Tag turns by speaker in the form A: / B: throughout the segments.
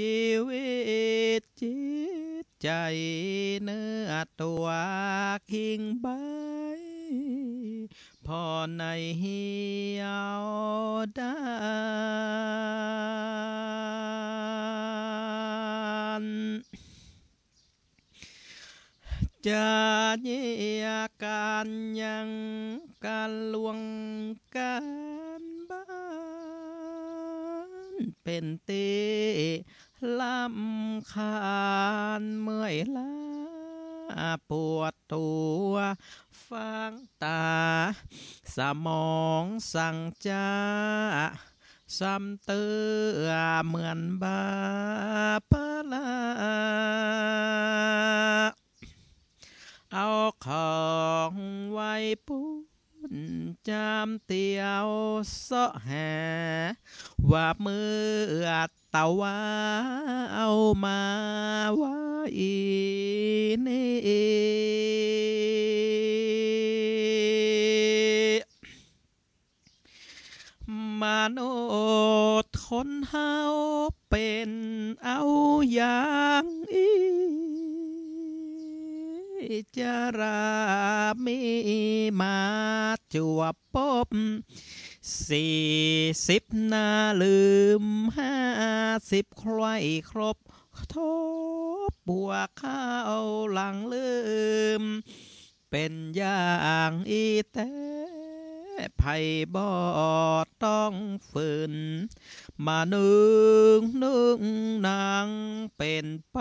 A: ชีวิตจิตใจเนื้อตัวคิงใบพอในเหียวได้จะเยียการยังการลวงการบ้านเป็นเตลำคาญเมื่อยล้าปวดตัวฟังตาสมองสั่งจ้าซ้ำเตือเหมือนบาปลาเอาของไว้ปูจำเตียวเสาะหว่าเมื่อตะวาเอามาว่าอีนี่มโนทนเฮาเป็นเอาอย่างอีจรามี มาจวบปบสี่สิบนาลืมห้าสิบใครครบทบบวกข้าวหลัง ลืม เป็น อย่างอีแต่ไผ่บอดต้องฝืนมา นึ่งนึ่งนางเป็นไป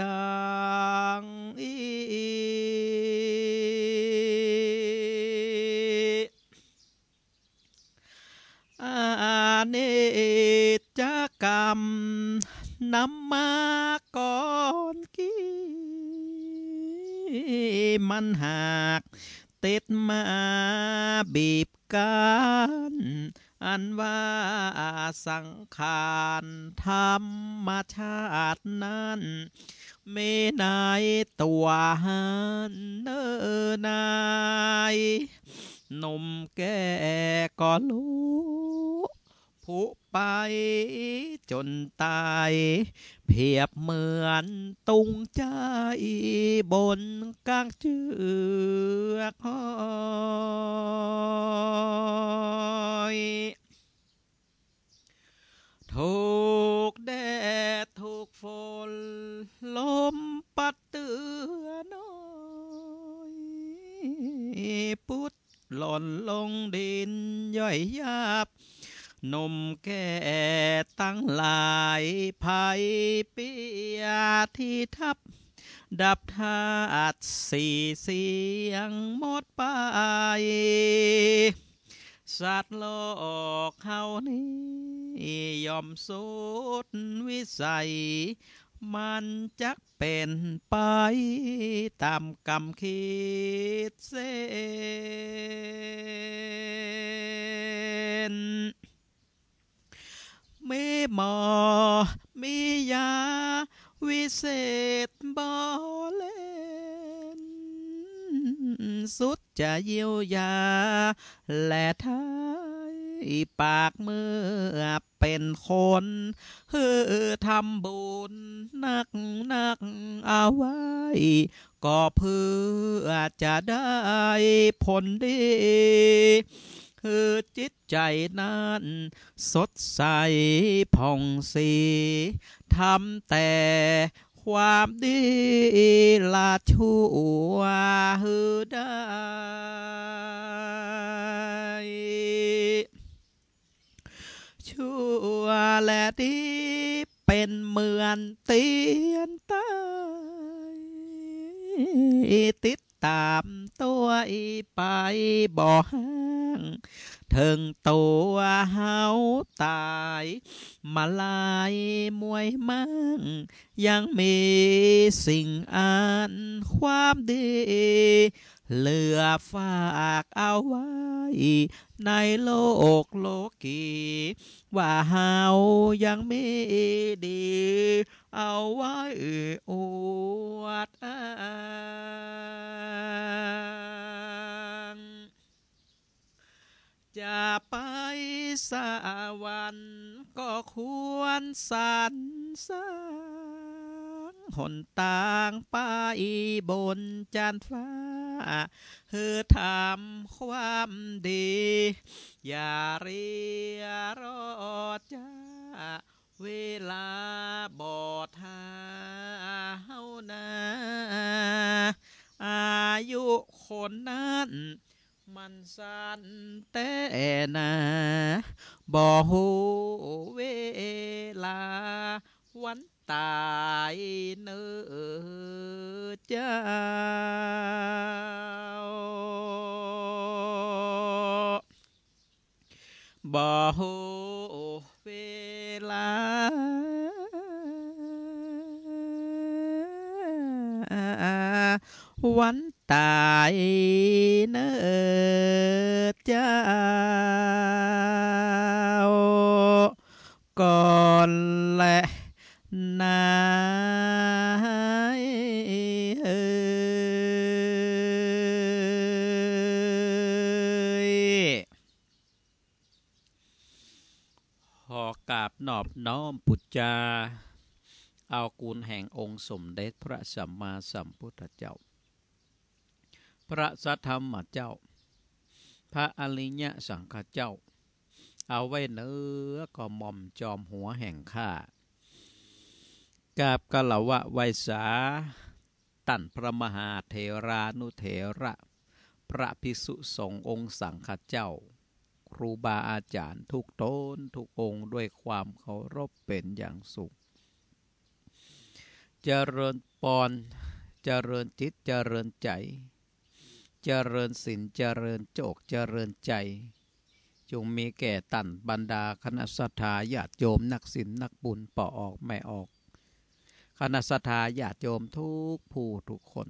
A: ดังอีอาเนจกรรมนำมาก่อนกี่มันหากติดมาบีบกันอันว่าสังขารธรรมชาตินั้นไม่นายตัวหันเนนายนมแก่ก็รู้ผุไปจนตายเพียบเหมือนตุงใจบนกลางเชือกอถูกแดดถูกฝนลมปัดเตือน้อยปุดหล่นลงดินย่อยยับนมแก่ตั้งหลายภัยปียที่ทับดับธาตุสี่เสียงหมดไปสัตว์โลกเฮานี้ยอมสุดวิสัยมันจักเป็นไปตามกรรมคิดเส้นมีหมอมียาวิเศษบ่เล่นสุดจะเยียวยา และท้ายปากเมื่อเป็นคนเฮือทำบุญนักนักเอาไว้ก็เพื่อจะได้ผลดี คือจิตใจนั้น สดใสผ่องสีทำแต่ความดีละชั่วได้ชั่วและดีเป็นเหมือนเตียนตายติดตามตัวไปบ่ห่างถึงตัวเฮาตาย มาลายมวยมั่งยังมีสิ่งอันความดีเหลือฝากเอาไว้ ในโลกโลกี ว่าเฮายังมีดี เอาไว้อวดอ้างจะไปสวรรค์ก็ควรสรรสร้างหนต่างไปบนจานฟ้าฮือทำความดี อย่าเรียรอดจ้าเวลาบอดหาเฮานาอายุคนนั้น มันสั้นแต่นาบ่หูเวลาวัน tại nữ cha bờ hồ về la, quánh tại nữ cha còn lẽ นายเอยหอกาบหนอบน้อมปุจจา เอากูลแห่งองค์สมเด็จพระสัมมาสัมพุทธเจ้า พระสัทธรรมเจ้า พระอริยสังฆเจ้า เอาไว้เนื้อก็มอมจอมหัวแห่งข้ากาบกะละวะัยสาตันพระมหาเทรานุเถระ พระภิกษุสงฆ์องค์สังฆเจ้า ครูบาอาจารย์ทุกตนทุกองค์ด้วยความเคารพเป็นอย่างสูงเจริญปอนเจริญจิตเจริญใจ เจริญศีลเจริญโจกเจริญใจจงมีแก่ตันบรรดาคณะสัตยาญาติโยมนักศีลนักบุญป่อออกไม่ออกคณะสัทาญาติโยมทุกผู้ทุกคน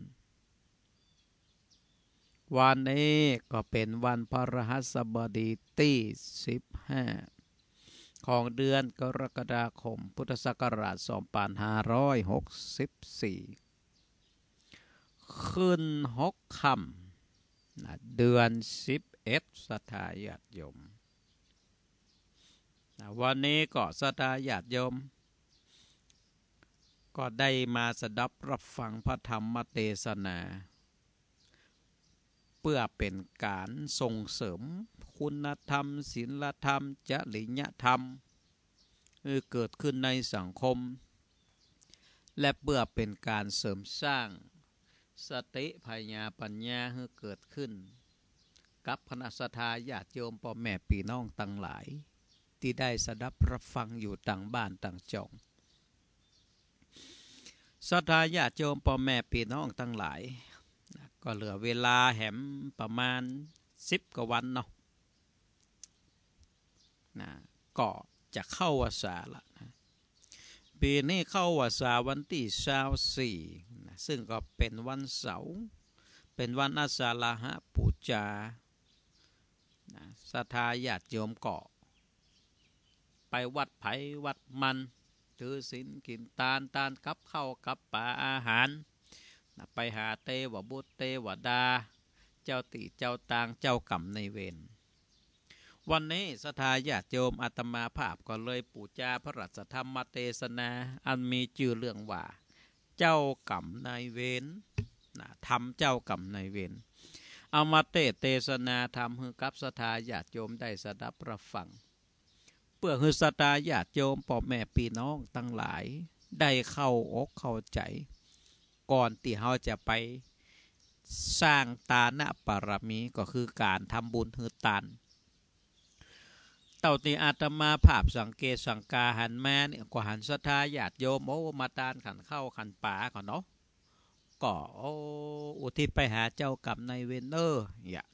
A: วันนี้ก็เป็นวันพระหัสบดีที่สิบห้าของเดือนกรกฎาคม พุทธศักราช 2564ขึ้นหกคำเดือน11สัทายาติโยม วันนี้ก็สัทายาติโยมก็ได้มาสดับรับฟังพระธรรมเทศนา เพื่อเป็นการส่งเสริมคุณธรรมศีลธรรมจริยธรรมเกิดขึ้นในสังคม และเพื่อเป็นการเสริมสร้างสติปัญญาปัญญาให้เกิดขึ้น กับคณะสทาญาติโยมพ่อแม่ปีน้องต่างหลาย ที่ได้สดับรับฟังอยู่ต่างบ้านต่างจองสรัตยาญาติโยมพ่อแม่พี่น้องทั้งหลายก็เหลือเวลาแหมประมาณสิบกว่าวันเนาะนะก็จะเข้าวาสาละปีนี้เข้าวาสาวันที่สาวสี่นะซึ่งก็เป็นวันเสาร์เป็นวันอาสาาหะปูจานะศรัตยาญาติโยมเกาะไปวัดไผ่วัดมันถือศีลกินตานตานกับเข้ากับป่าอาหารไปหาเตวบุตรเตวดา เจ้าติเจ้าตางเจ้ากรรมในเวรวันนี้สทาญาติโยมอาตมาภาพก็เลยปูจาพระรัชธรรมเตสนาอันมีชื่อเรื่องว่า เจ้ากรรมในเวรนะทำเจ้ากรรมในเวรเอามาเตเตสนาทำให้กับสทาญาติโยมได้สดับประฟังเพื่อให้สตาญาติโยมพ่อแม่ปีน้องตั้งหลาย ได้เข้าอกเข้าใจ ก่อนที่เขาจะไปสร้างตาณปารมี ก็คือการทำบุญหือตานเต่าตีอาตมาภาพสังเกตสังกาหันแม่เนี่ยกาหันสัทาญาติโยมโอ้มาตานขันเข้าขันป่าก่อนเนาะก็อุทิศไปหาเจ้ากรรมนายเวนเนอร์อย่า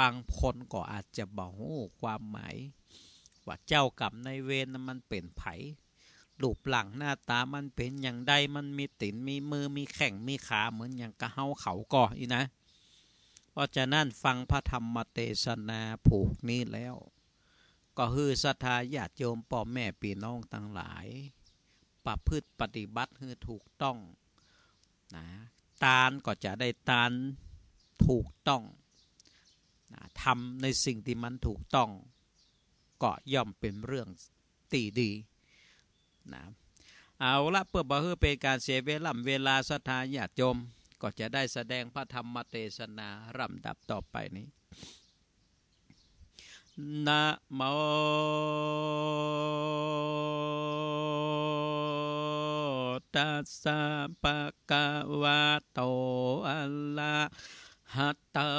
A: บางคนก็อาจจะบอกความหมาย ว่าเจ้ากรรมในเวรมันเป็นไผ่รูปหลังหน้าตามันเป็นอย่างใดมันมีตินมีมือมีแข่งมีขาเหมือนอย่างกระเฮาเขาก่ออีนะ เพราะฉะนั้น ฟังพระธรรมเทศนาผูกนี้แล้ว ก็คือศรัทธาญาติโยมป่อแม่ปีน้องตั้งหลาย ประพฤติปฏิบัติให้ถูกต้องนะตานก็จะได้ตานถูกต้องทำในสิ่งที่มันถูกต้องก็ย่อมเป็นเรื่องตีดีนะเอาละเพื่อบ่เพื่อเป็นการเสียเวลาเวลาสถานญาติโยม ก็จะได้แสดงพระธรรมเทศนาลำดับต่อไปนี้นะโมตัสสะปะกะวะโตอัลลาหัตตา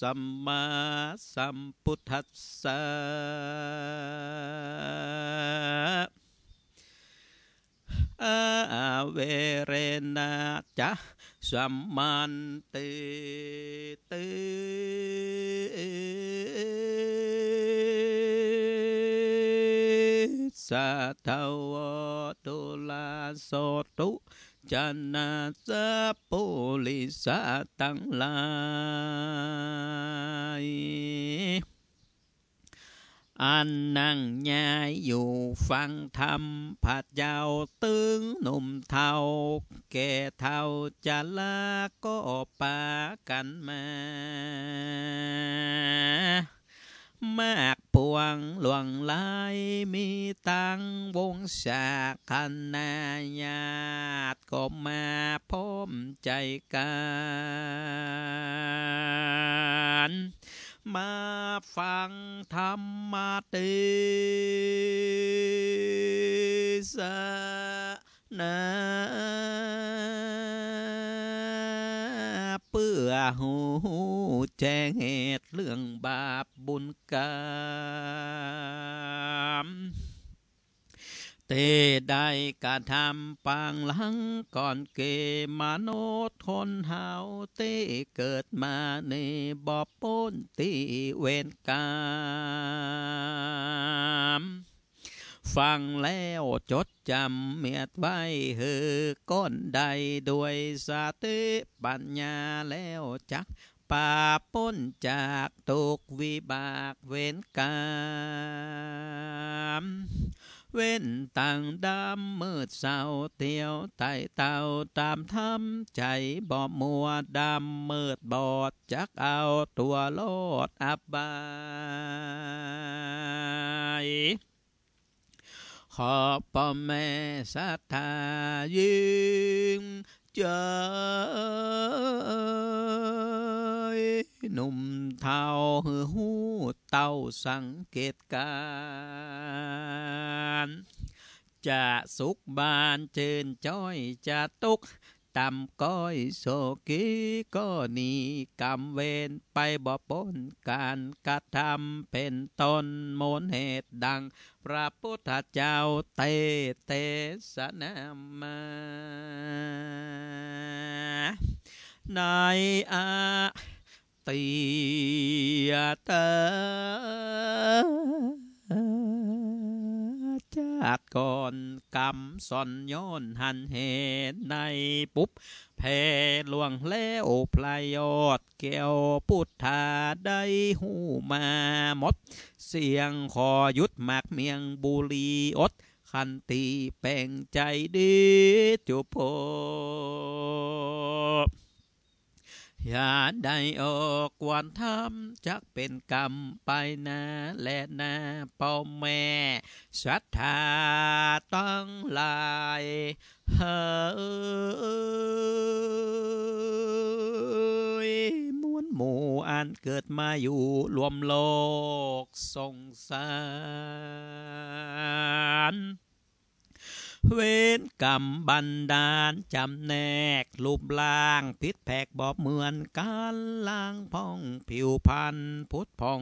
A: สัมมาสัมพุทธัสสะอาเวเรนะจ๊ะសម្មន្តេតេសតវតុលាសតុចនាសពលិសតੰឡៃอันนั่งย้ายอยู่ฟังธรรมผัดยาวตึงหนุ่มเทาแก่เทาจะลาก็ปากันมา มากปวงหลวงลายมีตังวงศาคนาญาติก็มาพร้อมใจกันมาฟังธรรมเตสนาเพื่อหูแจ้งเหตุเรื่องบาปบุญกรรมเตได้กระทำปางหลังก่อนเกมาโนทนหาวเตเกิดมาในบอบปนตีเวนกามฟังแล้วจดจำเมียดไว้เฮือก้นใดด้วยสาติปัญญาแล้วจักป่าป้นจากตกวิบากเวนกามเว้นต่างดำมืดเศร้าเตียวไต่เต่าตามทำใจบอบมัวดำมืดบอดจักเอาตัวโลดอับบาย ขอบพ่อแม่ศรัทธายิ่งใจหนุ่มเทาหือหูเต้าสังเกตการจะสุกบานเชิญจ้อยจะตกตำก้อยโศกีก็นีกรรมเวรไปบ่ปนการกระทำเป็นตนมนเหตุดัง พระพุทธเจ้าเตเตสนามาในอาตีเตักก่อนกำสอนย้อนหันเหตุในปุ๊บแผ่หลวงแล้วพลายยอดแก้วพุทธาได้หูมาหมด เสียงคอยุดหมากเมียงบุรีอด ขันตีแป่งใจดีจุโพอย่าได้ออกกวนทำจักเป็นกรรมไปนาและนาพ่อแม่ศรัทธาตั้งลายเฮ้ยมวนหมู่อันเกิดมาอยู่รวมโลกสงสารเว้นกรรมบันดาลจำแนกรูปร่างพิษแผกบอบเหมือนกันล่างพองผิวพันพุทธพอง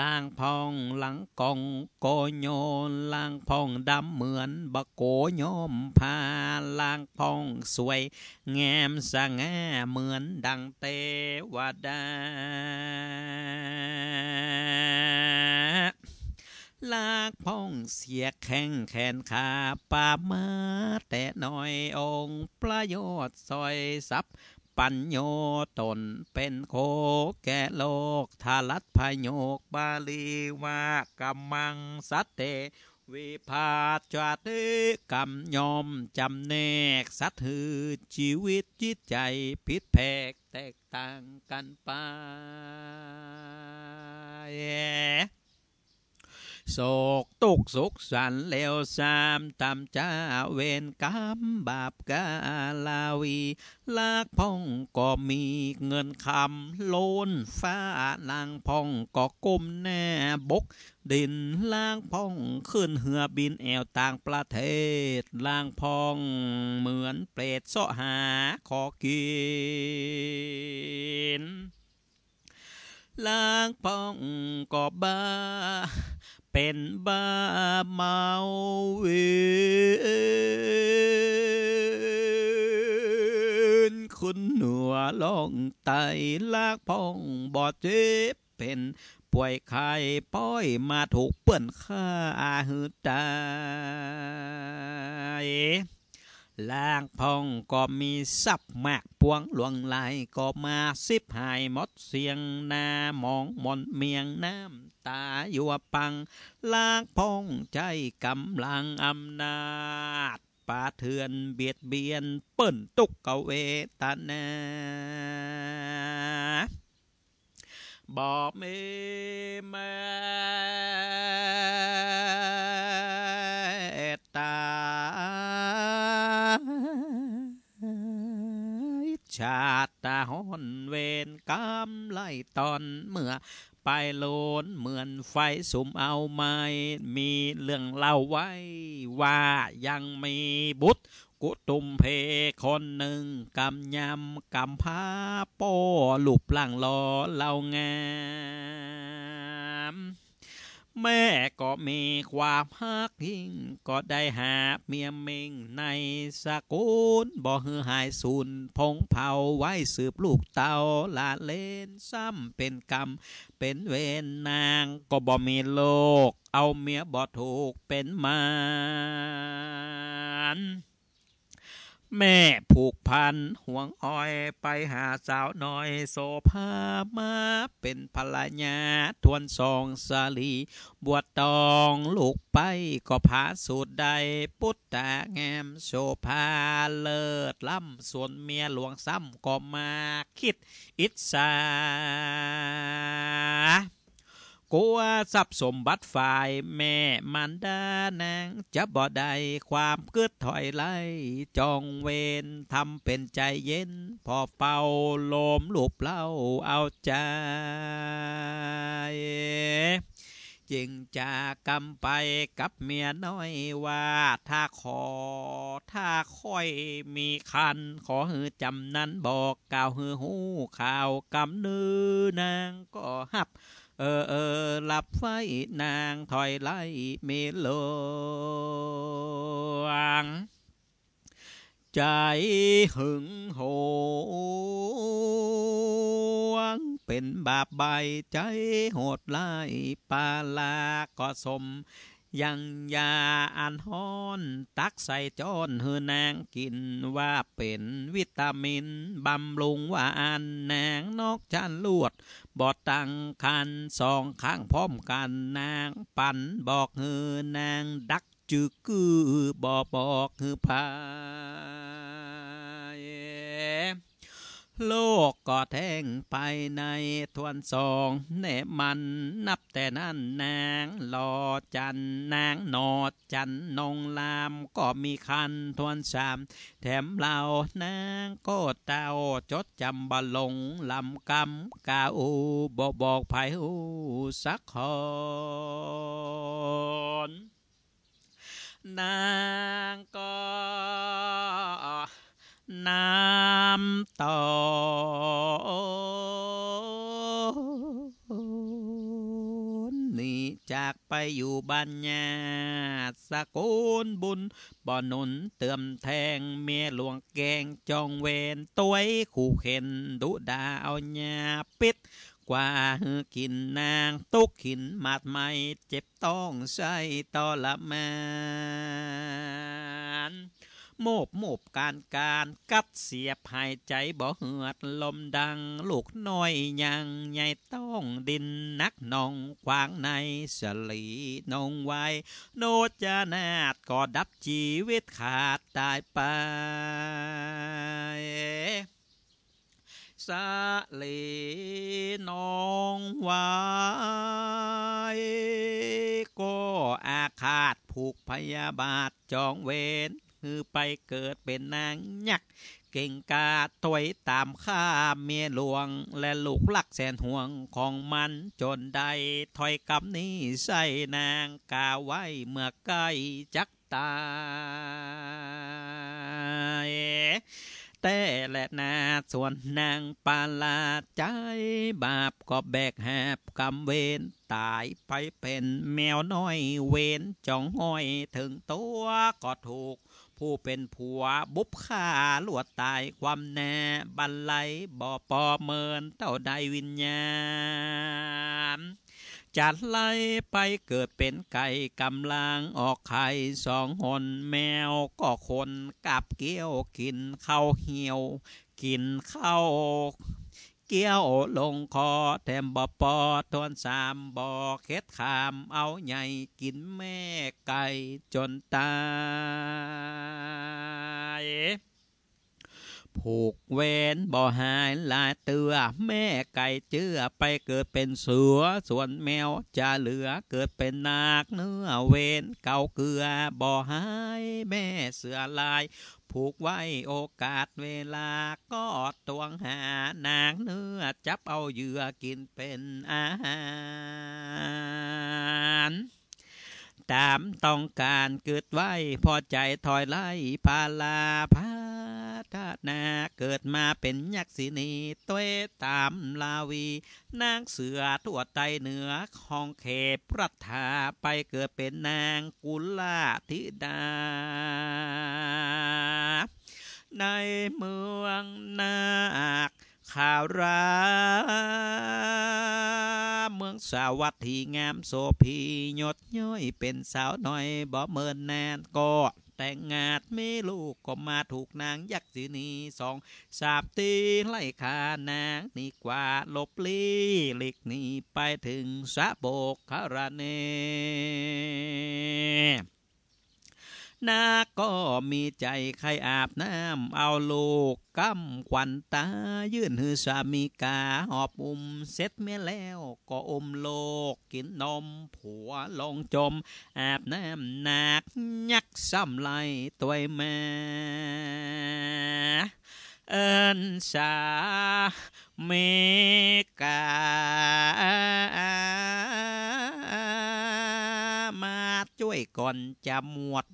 A: ล่างพองหลังกองโกโยนล่างพองดำเหมือนบะโกโยมพาล่างพองสวยแงมสง่งเหมือนดังเตวดาลากพ้องเสียแข้งแขนขาป่ามา แต่น้อยองค์ประโยชน์ซอยซับปัญโยตนเป็นโคแก่โลกทารัดพโยกบาลีว่ากำมัง สัตเตวิพาจาตึกำมยอมจำแนก สัตหือชีวิตจิตใจผิดแพกแตกต่างกันไปโศกตุกสุขสันเลวสามตำจ้าเวรกรรมบาปกาลาวี ลากพ่องก็มีเงินคำโลนฟ้านางพ่องก็ก้มแน่บก ดินล่างพ่องขึ้นเหือบินแอวต่างประเทศล่างพ่องเหมือนเปรตเสาะหาขอกินล้างพ่องก็บ้าเป็นบ้าเมาเวนคุณหนัวลองไตลากพองบอดเจ็บเป็นป่วยไข้ป้อยมาถูกเปื่อนข้าหืดใจลางพองก็มีทรัพย์มากพวงหลวงไหลก็มาสิบหายหมดเสียงนามองมนเมียงน้ำตาอยู่ปัง ลางพองใจกำลังอำนาจปาเถื่อนเบียดเบียนเปิ้นตุกเกเวตาน่บอกเมมตาชาติตาหอนเวนกำไล่ตอนเมื่อไปโลนเหมือนไฟสุมเอาไม่ มีเรื่องเล่าไว้ว่ายังมีบุตรกุตุมเพคนหนึ่งกำยำกำพาโปหลุบลลังล้อเล่างามแม่ก็มีความฮักยิงก็ได้หาเมียเมงในสกุลบ่เฮือหายสูญพงเผาไว้สืบลูกเต่าลาเลนซ้ำเป็นกรรมเป็นเวนนางก็บ่มีโลกเอาเมียบ่ถูกเป็นมานแม่ผูกพันห่วงอ้อยไปหาสาวน้อยโสภามาเป็นภรรยาทวนสองสาลี บวชตองลูกไปก็ผาสูตรใดพุทธะแงมโสภาเลิศล้ำส่วนเมียหลวงซ้ำ ก็มาคิดอิจฉากลัวทรัพย์สมบัติฝ่ายแม่มันดานาง จะบ่ได้ความเกิดถอยไล่ จองเวรทำเป็นใจเย็น พอเป่าลมลูบเล่าเอาใจจึงจะกำไปกับเมียน้อยว่าถ้าขอถ้าค่อย มีคัน ขอหือจำนั้นบอกกล่าวหือหูข่าวกำเนื้อนางก็หับเออเออหลับไฟ นางถอยไล่เมโลงใจหึงโหวงเป็นบาปใบใจโหดไล่ ปาลาก็สม ยังยา อันฮอน ตักใส่จอนเฮือนาง กินว่าเป็นวิตามิน บำรุงว่าอันนงนอกจันลวดบอดตั้งคันสองข้างพร้อมกันนางปันบอกเฮือนางดักจือกือบอบอกเฮือพาโลกก็แทงไปในทวนสองเนมันนับแต่นั้น นางหลอจันนางนอดจันนงลามก็มีคันทวนสามแถมเหล่านาง ก็เตาจดจำบะลงลำกำกาอูบอกบอกไผยหูสักคนนางก็น้ำต่อนี่จากไปอยู่บ้านญาติสกุลบุญ บ่อนุนเติมแทงเมียหลวงแกงจองเวนตัยขู่เข็นดุดาเอาญาปิด กว่าหือกินนางตุกขินมาดไม่ เจ็บต้องใช้ตอละมานโมบโมบการการกัดเสียบหายใจบ่เหือดลมดังลูกน้อยยังใหญ่ต้องดินนักนองควางในสลีนองไว้ โนจานาดก็ดับชีวิตขาดตายไปสลเลนองวก็อาฆาดผูกพยาบาทจองเวรฮือไปเกิดเป็นนาง ยักษ์เก่งกาถอยตามข้าเมียหลวง และลูกหลักแสนห่วงของมัน จนใดถอยกำนี้ใส่นางกาไว้ เมื่อใกล้ จักตายแต่และนาส่วนนางปาลาใจ บาปก็แบกแหบกำเวนตายไปเป็นแมวน้อยเวนจ้องห้อยถึงตัวก็ถูกผู้เป็นผัวบุบข่าลวดตายความแน่บันไลบ่อปอเมินเต่าใดวิญญาณจัดไล่ไปเกิดเป็นไก่กำลังออกไข่สองหนแมวก็คนกับเกี้ยวกินข้าวเหี่ยว กินข้าวเกี้ยวลงคอแถมบ่ปอทวนสามบ่อเค็ดขามเอาใหญ่กินแม่ไก่จนตายผูกเวนบ่หายลาเตือแม่ไก่เจื้อไปเกิดเป็นเสือส่วนแมวจะเหลือเกิดเป็นนาคเนื้อเวนเก่าเกลือบ่หายแม่เสือลายผูกไว้โอกาสเวลาก็ตวงหานางเนื้อจับเอาเหยื่อกินเป็นอาหารตามต้องการเกิดไว้พอใจถอยไล่พาลาพานาเกิดมาเป็นยักษินีตัวตามลาวี นางเสือทั่วไตเหนือของเขตรัฐาไปเกิดเป็นนางกุลาธิดา ในเมืองนาคข่าวร้าเมืองสาวัตถีงามโสพียดย้อยเป็นสาวน้อยบ่เมินแนนก็แต่งงานไม่ลูกก็มาถูกนางยักษ์สีนีสองสาบตีไล่ขานางนี่กว่าลบลี้หลีกหนีไปถึงสะโบกคารเนนาก็มีใจใครอาบน้ำเอาลูกกำขวัญตา ยื่นหือสามีกาหอบอุ้มเสร็จเมื่อแล้ว ก็อมโลกกินนม ผัวลงจม อาบน้ำหนักยักซ้ำไหลตัวแม่ เอินสาเมกา มาช่วยก่อนจะหมด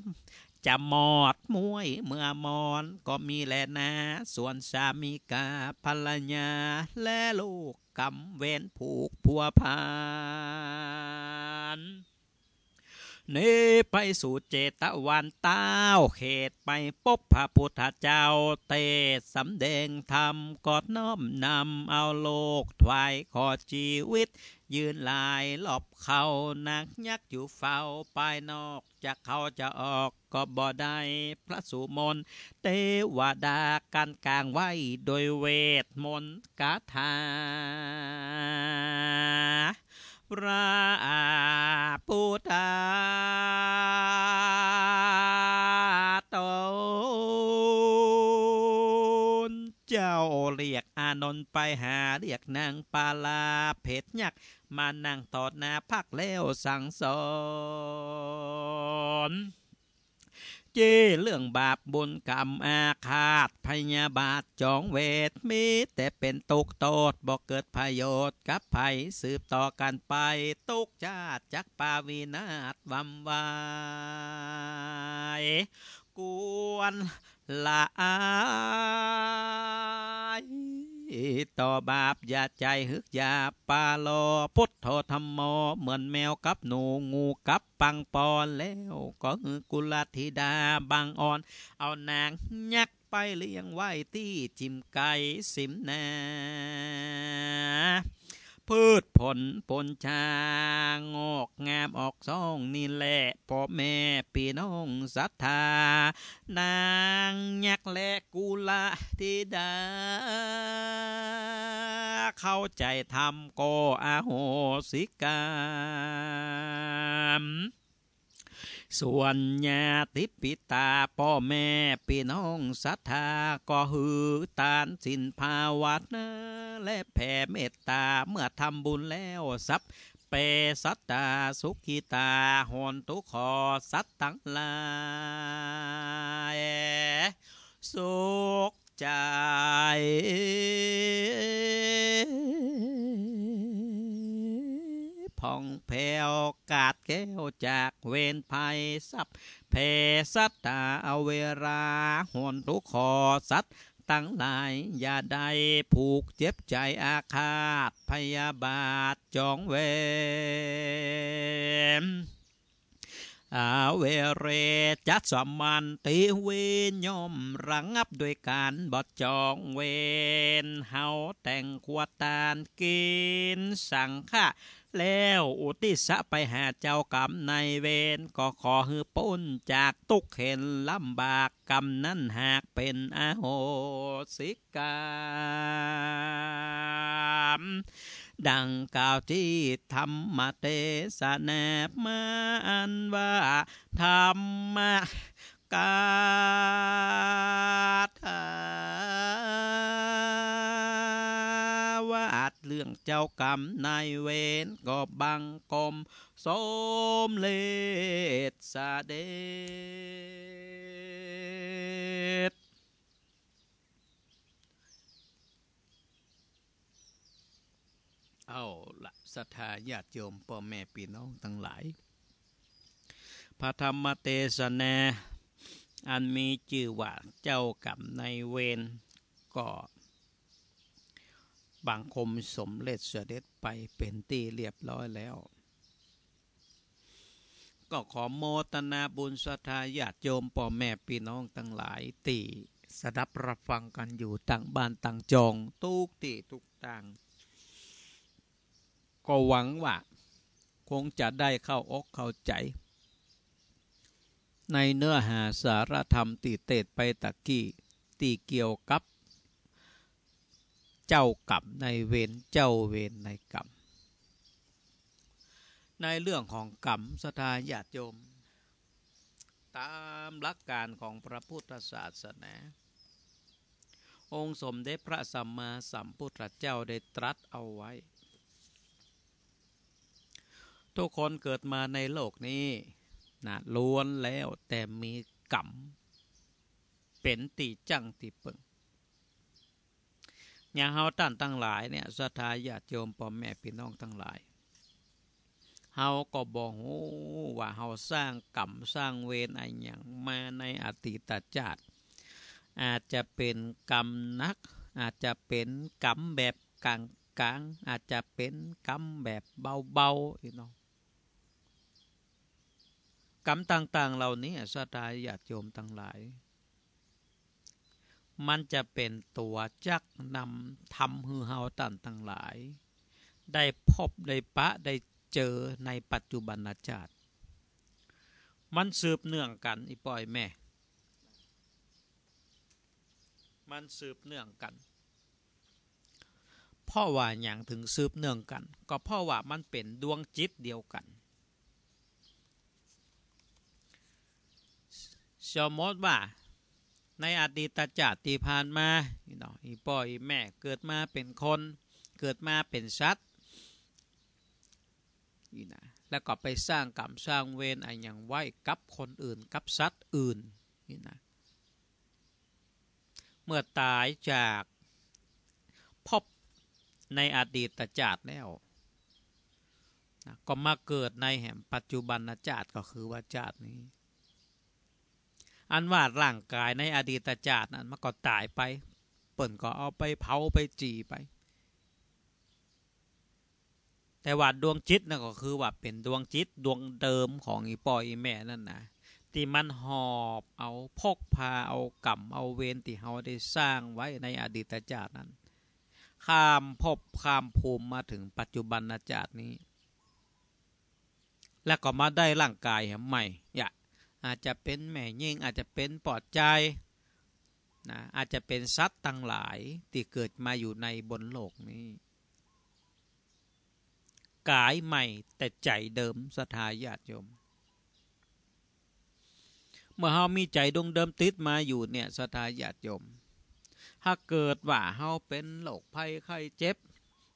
A: จะหมอดมวยเมื่อมอนก็มีแลนะ ส่วนสามีกาภรรยาและลูกกำเว้นผูกพัวพันนี่ไปสู่เจตวันเต้าเขตไปพบพระพุทธเจ้า เตสสำแดงธรรมกอดน้อมนำเอาโลกถวายขอชีวิตยืนลายหลบเขานักยักอยู่เฝ้าปลายนอกจะเขาจะออก ก็บ่ได้พระสุมนเตวดาการกลางไว้โดยเวทมนต์กาถาพระพุทธตน เจ้าเรียกอานนท์ไปหาเรียกนางปาลาเพชรยักษ์มานั่งตอดนาพักแล้วสั่งสอนเจเรื่องบาปบุญกรรมอาฆาต พยาบาทจองเวทมีแต่เป็นตกโตดบอกเกิดประโยชน์กับภัยสืบต่อกันไปตกชาติจักปาวีนาศวำวายกวนละอายต่อบาป อย่าใจฮึก อย่าปาลอ พุทธธรรมโมเหมือนแมวกับหนูงู กับปังปอน แล้ว ก็คือกุลธิดาบางอ่อน เอานางยักไป เลี้ยงไว้ที่จิมไก่ สิมนาพืชผลผลชางอกงามออกซอง นี่แหละพ่อแม่พี่น้องศรัทธา นางยักษ์และกุลาธิดา เข้าใจธรรมก็อโหสิกรรมส่วนญาติปิตาพ่อแม่พี่น้องศรัทธาก็หือตานสินภาวันะและแผ่เมตตาเมื่อทำบุญแล้วทรัพย์เปสัตตาสุขิตาหอนตุขอสัตตังลาย สุขใจผ่องแผ้วกาดแก้วจากเวนภัยสับเพสัตตาเวราหนทุกขอสัตตั้งหลายอย่าใดผูกเจ็บใจอาฆาตพยาบาทจองเวนอาเวเรจัดสมันติเวนยมรังับด้วยการบดจองเวนเฮาแต่งขวตานกินสังฆะแล้วอุติสะไปหาเจ้ากรรมนเวรก็ขอฮือป้นจากตุกเห็นลำบากกรรมนั้นหากเป็นอโหสิกรรมดังกล่าวที่ธรรมเตะแนามาอันว่า ธรรมกาถาวาดเรื่องเจ้ากรรมนายเวรก็บังกมสมเลดสาเดชเอาละศรัทธาญาติโยมพ่อแม่พี่น้องทั้งหลาย พระธรรมเทศนาอันมีชื่อว่าเจ้ากรรมนายเวรก็บางคมสมเร็จเสด็จไปเป็นตีเรียบร้อยแล้ว ก็ขอโมตนาบุญสทาญาติโยมพ่อแม่พี่น้องทั้งหลายตีสดับรับฟังกันอยู่ต่างบ้านต่างจองทุกตีทุกต่าง ก็หวังว่า คงจะได้เข้าอกเข้าใจ ในเนื้อหาสารธรรมตีเตดไปตะกี้ตีเกี่ยวกับเจ้ากรรมในเวรเจ้าเวรในกรรม ในเรื่องของกรรมสทาญาติโยมตามหลักการของพระพุทธศาสนา องค์สมเด็จพระสัมมาสัมพุทธเจ้าได้ตรัสเอาไว้ ทุกคนเกิดมาในโลกนี้นะล้วนแล้วแต่มีกรรมเป็นตีจังตีเปิงอย่างเฮาต่านทั้งหลายเนี่ยสัทธาญาติโยมพ่อแม่พี่น้องทั้งหลายเฮาก็บอกว่าเฮาสร้างกรรมสร้างเวรอะไรอย่างมาในอดีตชาติ อาจจะเป็นกรรมนัก อาจจะเป็นกรรมแบบกลางกลางอาจจะเป็นกรรมแบบเบาๆอี่น้องกรรมต่าง ๆ เหล่านี้สตาญาติโยมทั้งหลายมันจะเป็นตัวจักนำทำฮือเฮาตันทั้งหลาย ได้พบ ได้ปะได้เจอในปัจจุบันชาติ มันสืบเนื่องกันอีปอยแม่ มันสืบเนื่องกัน พ่อว่าอย่างถึงสืบเนื่องกัน ก็พ่อว่ามันเป็นดวงจิตเดียวกันสมมติว่าในอดีตจาติพผ่านมาอีน้องอีพ่ออีแม่ เกิดมาเป็นคน เกิดมาเป็นสัตว์นี่นะ แล้วก็ไปสร้างกรรมสร้างเวรอะไรอย่างไว้ กับคนอื่นกับสัตว์อื่น นี่นะ เมื่อตายจากพบในอดีตจาติแล้ว ก็มาเกิดในแห่งปัจจุบันจาติก็คือว่าจาตินี้อันว่าร่างกายในอดีตชาตินั้นมันก็ตายไป เปิ่นก็เอาไปเผาไปจีไป แต่ว่าดวงจิตนั่นก็คือว่าเป็นดวงจิตดวงเดิมของอีปออีแม่นั่นนะที่มันหอบเอาพกพาเอากรรมเอาเวรที่เขาได้สร้างไว้ในอดีตชาตินั้นข้ามพบข้ามภูมิมาถึงปัจจุบันชาตินี้ แล้วก็มาได้ร่างกายใหม่อย่าอาจจะเป็นแม่ยิ่งอาจจะเป็นปอดใจนะอาจจะเป็นทรัพย์ต่างหลาย ที่เกิดมาอยู่ในบนโลกนี้ กายใหม่แต่ใจเดิมสถาญาติโยม เมื่อเฮามีใจดวงเดิมติดมาอยู่เนี่ยสถาญาติโยม ถ้าเกิดว่าเฮาเป็นโรคภัยไข้เจ็บ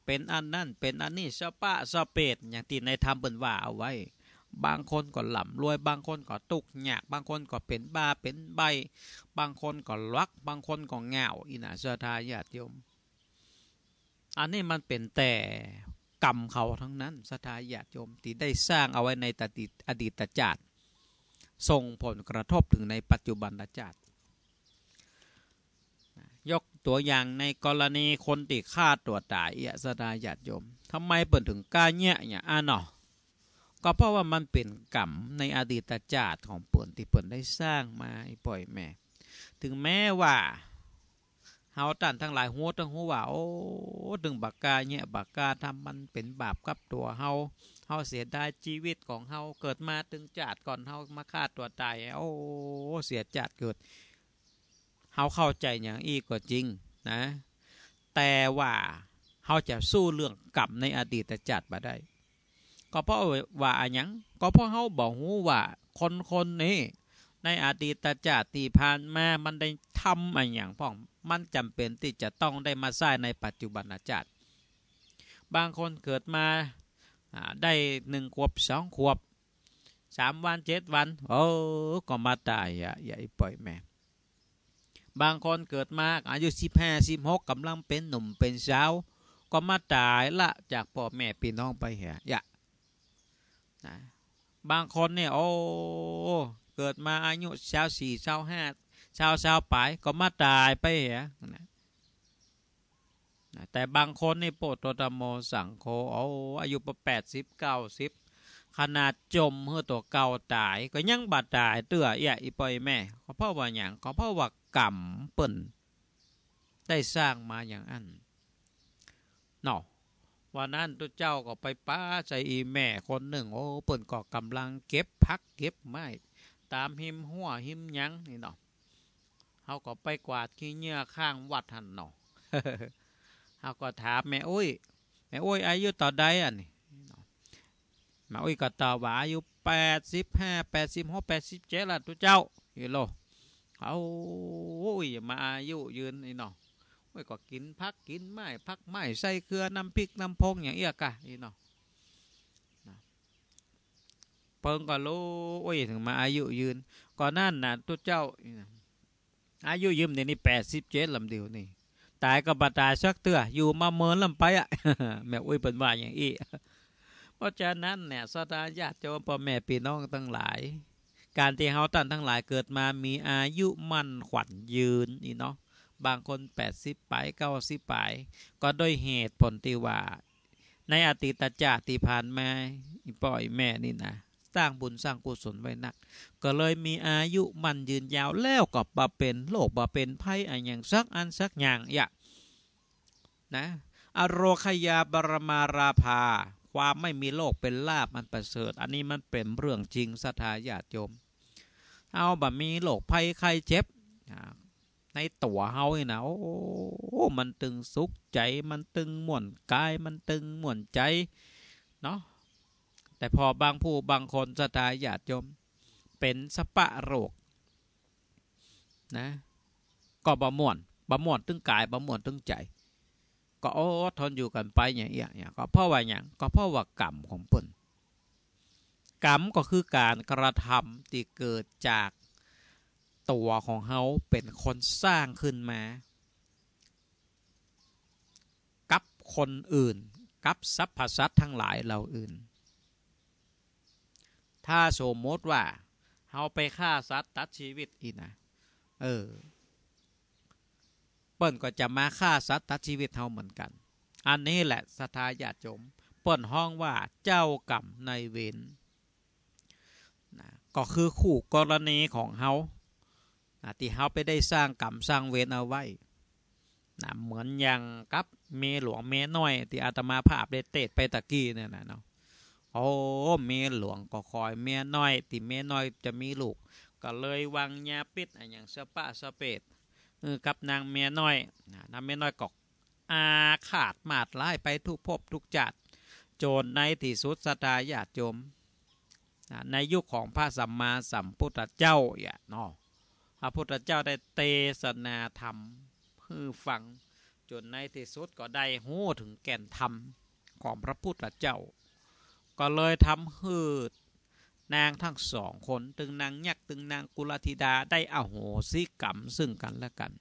A: เป็นอันนั่นเป็นอันนี้สปะสเปดอย่างที่ในธรรมบ่นว่าเอาไว้บางคนก็หล่ำรวยบางคนก็ตุกหยากบางคนก็เป็นบ้าเป็นใบ บางคนก็ลัก บางคนก็เงาอินาเสทายาติโยมอันนี้มันเป็นแต่กรรมเขาทั้งนั้นสทายาติโยมที่ได้สร้างเอาไว้ในตติอดีตจาติส่งผลกระทบถึงในปัจจุบันจาติยกตัวอย่างในกรณีคนติฆ่าตัวตายเอิสดาญาติโยมทำไมเปิดถึงกล้าเนี่ยอย่าอ่านเนาะก็เพราะว่ามันเป็นกรรมในอดีตชาติของป่นที่่นได้สร้างมาปล่อยแม่ถึงแม้ว่าเฮาตันทั้งหลายหัวทั้งหัวว่าโอ้ดึงบักกาเนี่ยบักกาทำมันเป็นบาปกับตัวเฮาเฮาเสียดายชีวิตของเฮาเกิดมาถึงจัดก่อนเฮามาฆ่าตัวตายโอ้เสียจัดเกิดเฮาเข้าใจอย่างอีกก็จริงนะ แต่ว่าเฮาจะสู้เรื่องกรรมในอดีตจัดมาได้ก็เพราะว่าอย่างก็เพราะเขาบอกูว่า คนคนนี้ ในอดีตจาติพีผ่านมา มันได้ทำอะอยางพ่องมันจำเป็นที่จะต้องได้มาใช้ในปัจจุบันจาติบางคนเกิดมาได้หนึ่งขวบสองขวบสามวันเจ็ดวันโอ้ก็มาตายอ่ะอย่าปล่อยแม่ บางคนเกิดมาอายุสิบห้าสิบหกกำลังเป็นหนุ่มเป็นสาว ก็มาตายละ จากพ่อแม่พี่น้องไปเหรอยะบางคนเนี่ยโอ้เกิดมาอายุชาวสี่ชาวห้าชาวชาวปายก็มาตายไปเหรอนะแต่บางคนนี่โปรตตโมสังโคโอ้อายุประแปดสิบเก้าสิบขนาดจมเฮือตัวเก่าตาย ก็ยังบาดตายเตื่อเอียอีปอยแม่ เขาเพราะว่าอย่าง เขาเพราะว่ากรรมเปิ่นได้สร้างมาอย่างอันเนาะวันนั้นตัวเจ้าก็ไปป้าใจอีแม่คนหนึ่งโอ้เปิ่นก็กำลังเก็บพัก เก็บไม้ตามหิมหัวหิมยังนี่เนาะเขาก็ไปกวาดขี้เงื้อข้างวัดหันเนาะเขาก็ถามแม่อุ้ยแม่อุ้ยอายุต่อใดอ่ะนี่แม่อุ้ยก็ตอบว่าอายุแปดสิบห้าแปดสิบหกแปดสิบเจ็ดละตัวเจ้าเห็นโลเขาโอ้ยมาอายุยืนนี่เนาะไม่ก็กินพักกินไม้พักไม้ใส่เกลือน้ำพริกน้ำพงอย่างเอี้ยกะนี่เนาะเพิ่งก็รู้โอ้ยถึงมา อายุยืนก่อนนั่นนะทุกเจ้าอายุยืมเนี่ยนี่แปดสิบเจ็ดลำเดียวนี่ตายกับตายสักเตืออยู่มาเมินลำไปอ่ะแม่อุ้ยเป็นว่าอย่างอี้เพราะฉะนั้นเนี่ยสตาญาติโยมพ่อแม่พี่น้องทั้งหลาย การที่เฮาตันทั้งหลายเกิดมามีอายุมั่นขวัญยืนนี่เนาะบางคนแปดสิบปลยเก้าสิบปยก็ด้วยเหตุผลที่ว่า ในอดีตจาติผ่านมาปล่อยแม่นี่นะ สร้างบุญสร้างกุศลไว้นัก ก็เลยมีอายุมันยืนยาว แล้วก็บ่เป็น โลกบ่เป็นไพ่อันอย่างสักอันสักอย่างอย่านะอโรคยาบรมาราภาความไม่มีโลกเป็นลาบมันประเสริฐอันนี้มันเป็นเรื่องจริงสัทธาญาติโยมเอาบะมีโลกภัยใครเจ็บในตัวเฮาเนี่นะโอ้มันตึงสุกใจมันตึงหมวนกายมันตึงหมวนใจเนาะแต่พอบางผู้บางคนสตาญาติยมเป็นสปะโรคนะก็บหมวนบหมวนตึงกายบหมวนตึงใจ ก็โอ้ทนอยู่กันไปอย่างเงี้ยก็เพราะว่าอย่างก็เพราะว่ากรรมของปุ่นกรรมก็คือการกระทำที่เกิดจากตัวของเขาเป็นคนสร้างขึ้นมา กับคนอื่นกับสรรพสัตว์ทั้งหลายเหล่าอื่น ถ้าสมมติว่าเขาไปฆ่าสัตว์ตัดชีวิตอีนะเออเปิ้นก็จะมาฆ่าสัตว์ตัดชีวิตเฮาเหมือนกัน อันนี้แหละสทายาจม เปิ้นห้องว่าเจ้ากรรมในเวรนะก็คือคู่กรณีของเฮาที่เขาไปได้สร้างกรรมสร้างเวรเอาไว้นะเหมือนอย่างกับเมหลวงเมน้อย ที่อาตมาภาพได้เตะไปตะกี้เนี่ยนะเนาะ โอ้เมหลวงก็คอยเมน้อย ที่เมน้อยจะมีลูก ก็เลยวางยาปิดอย่างเสปะาสเปดกับนางเมียน้อยนางเมียน้อยกอกอาขาดมาดไล่ไปทุกภพทุกจัดโจรในที่สุดสตาญาติมในยุคของพระสัมมาสัมพุทธเจ้า่าเนาะพระพุทธเจ้าได้เทศนาธรรมเพื่อฟังจนในที่สุดก็ได้หู้ถึงแก่นธรรมของพระพุทธเจ้า ก็เลยทำหืดนางทั้งสองคน ตึงนางยักษ์ตึงนางกุลธิดาได้อโหสิกรรมซึ่งกันและกัน